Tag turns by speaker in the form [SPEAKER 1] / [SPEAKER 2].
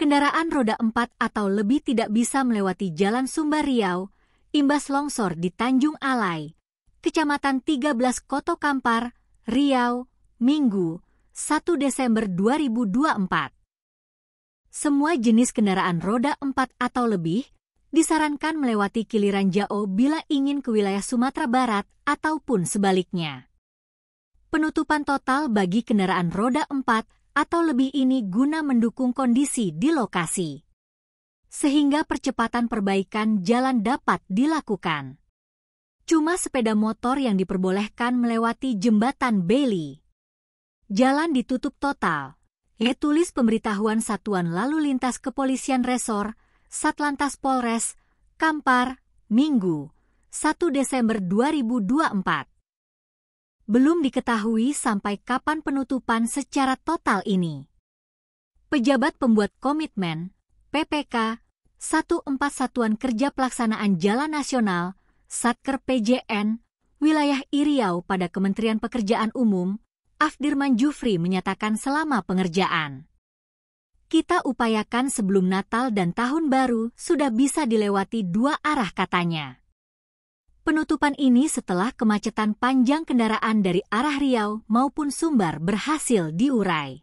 [SPEAKER 1] kendaraan roda empat atau lebih tidak bisa melewati Jalan Sumba Riau, imbas longsor di Tanjung Alai, Kecamatan 13 Koto Kampar, Riau, Minggu, 1 Desember 2024. Semua jenis kendaraan roda empat atau lebih disarankan melewati kiliran Jao bila ingin ke wilayah Sumatera Barat ataupun sebaliknya. Penutupan total bagi kendaraan roda empat atau lebih ini guna mendukung kondisi di lokasi. Sehingga percepatan perbaikan jalan dapat dilakukan. Cuma sepeda motor yang diperbolehkan melewati jembatan Bailey. Jalan ditutup total. Ia tulis pemberitahuan Satuan Lalu Lintas Kepolisian Resor, Satlantas Polres, Kampar, Minggu, 1 Desember 2024 belum diketahui sampai kapan penutupan secara total ini. Pejabat pembuat komitmen, PPK, satu empat Satuan Kerja Pelaksanaan Jalan Nasional, Satker PJN, wilayah Iriau pada Kementerian Pekerjaan Umum, Afdirman Jufri menyatakan selama pengerjaan. Kita upayakan sebelum Natal dan Tahun Baru sudah bisa dilewati dua arah katanya. Penutupan ini setelah kemacetan panjang kendaraan dari arah Riau maupun Sumbar berhasil diurai.